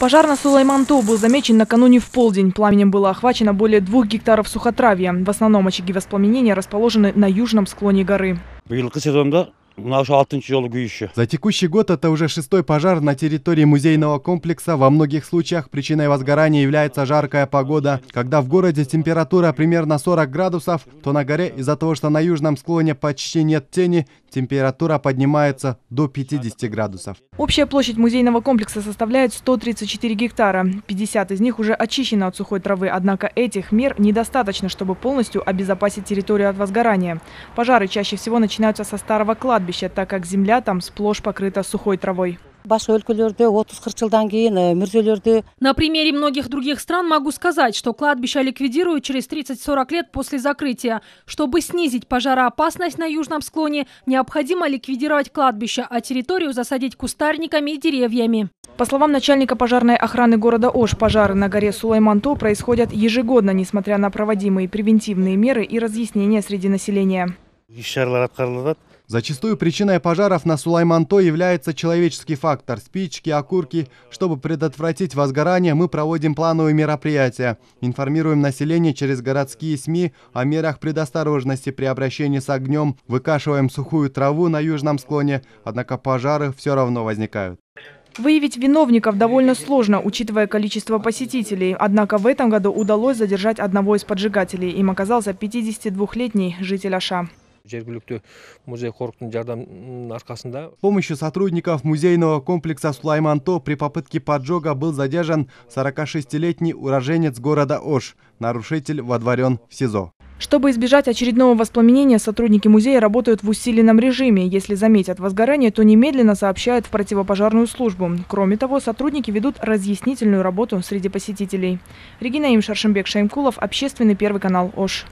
Пожар на Сулайманто был замечен накануне в полдень. Пламенем было охвачено более двух гектаров сухотравья. В основном очаги воспламенения расположены на южном склоне горы. За текущий год это уже шестой пожар на территории музейного комплекса. Во многих случаях причиной возгорания является жаркая погода. Когда в городе температура примерно 40 градусов, то на горе из-за того, что на южном склоне почти нет тени, температура поднимается до 50 градусов. Общая площадь музейного комплекса составляет 134 гектара. 50 из них уже очищены от сухой травы, однако этих мер недостаточно, чтобы полностью обезопасить территорию от возгорания. Пожары чаще всего начинаются со старого кладбища кладбище, так как земля там сплошь покрыта сухой травой. Э, на примере многих других стран могу сказать, что кладбища ликвидируют через 30-40 лет после закрытия. Чтобы снизить пожароопасность на южном склоне, необходимо ликвидировать кладбище, а территорию засадить кустарниками и деревьями. По словам начальника пожарной охраны города Ош, пожары на горе Сулайманто происходят ежегодно, несмотря на проводимые превентивные меры и разъяснения среди населения. Зачастую причиной пожаров на Сулайманто является человеческий фактор. Спички, окурки. Чтобы предотвратить возгорание, мы проводим плановые мероприятия. Информируем население через городские СМИ о мерах предосторожности при обращении с огнем. Выкашиваем сухую траву на южном склоне. Однако пожары все равно возникают. Выявить виновников довольно сложно, учитывая количество посетителей. Однако в этом году удалось задержать одного из поджигателей. Им оказался 52-летний житель Аша жергілікті музей қорықтың жардамының арқасында. С помощью сотрудников музейного комплекса Сулайманто при попытке поджога был задержан 46-летний уроженец города Ош. Нарушитель водворен в СИЗО. Чтобы избежать очередного воспламенения, сотрудники музея работают в усиленном режиме. Если заметят возгорание, то немедленно сообщают в противопожарную службу. Кроме того, сотрудники ведут разъяснительную работу среди посетителей. Регина Им Шаймкулов, Общественный первый канал ОШ.